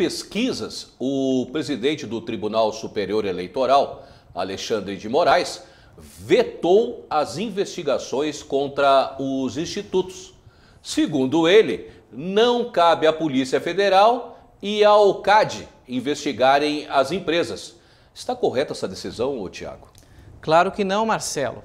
pesquisas, o presidente do Tribunal Superior Eleitoral, Alexandre de Moraes, vetou as investigações contra os institutos. Segundo ele, não cabe à Polícia Federal e ao CAD investigarem as empresas. Está correta essa decisão, Tiago? Claro que não, Marcelo.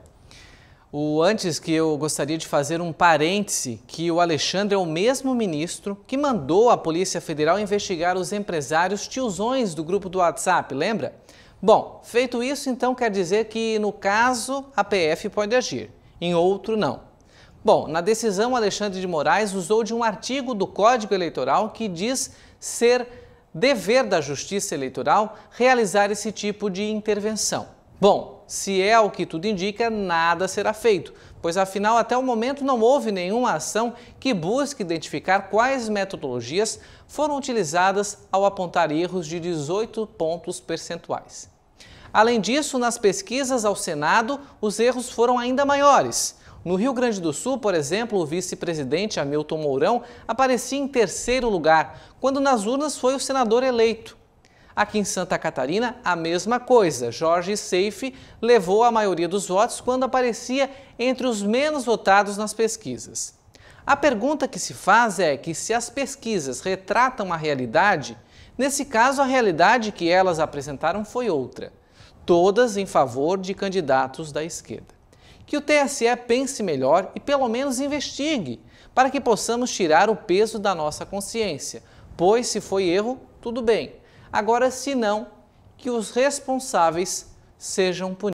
O antes que eu gostaria de fazer um parêntese que o Alexandre é o mesmo ministro que mandou a Polícia Federal investigar os empresários tiozões do grupo do WhatsApp, lembra? Bom, feito isso, então quer dizer que no caso a PF pode agir, em outro não. Bom, na decisão Alexandre de Moraes usou de um artigo do Código Eleitoral que diz ser dever da Justiça Eleitoral realizar esse tipo de intervenção. Bom, se é o que tudo indica, nada será feito, pois afinal até o momento não houve nenhuma ação que busque identificar quais metodologias foram utilizadas ao apontar erros de 18 pontos percentuais. Além disso, nas pesquisas ao Senado, os erros foram ainda maiores. No Rio Grande do Sul, por exemplo, o vice-presidente Hamilton Mourão aparecia em terceiro lugar, quando nas urnas foi o senador eleito. Aqui em Santa Catarina, a mesma coisa. Jorge Seife levou a maioria dos votos quando aparecia entre os menos votados nas pesquisas. A pergunta que se faz é que se as pesquisas retratam a realidade, nesse caso a realidade que elas apresentaram foi outra, todas em favor de candidatos da esquerda. Que o TSE pense melhor e pelo menos investigue, para que possamos tirar o peso da nossa consciência, pois se foi erro, tudo bem Agora, se não, que os responsáveis sejam punidos.